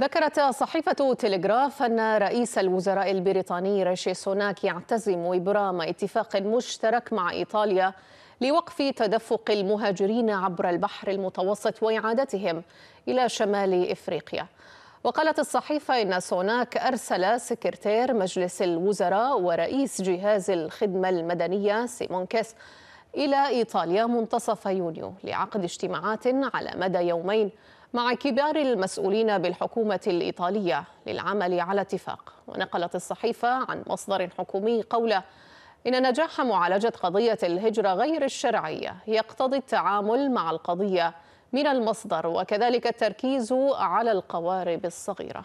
ذكرت صحيفة تلغراف أن رئيس الوزراء البريطاني ريشي سوناك يعتزم إبرام اتفاق مشترك مع إيطاليا لوقف تدفق المهاجرين عبر البحر المتوسط وإعادتهم إلى شمال إفريقيا وقالت الصحيفة إن سوناك أرسل سكرتير مجلس الوزراء ورئيس جهاز الخدمة المدنية سيمون كيس إلى إيطاليا منتصف يونيو لعقد اجتماعات على مدى يومين مع كبار المسؤولين بالحكومة الإيطالية للعمل على اتفاق ونقلت الصحيفة عن مصدر حكومي قوله إن نجاح معالجة قضية الهجرة غير الشرعية يقتضي التعامل مع القضية من المصدر وكذلك التركيز على القوارب الصغيرة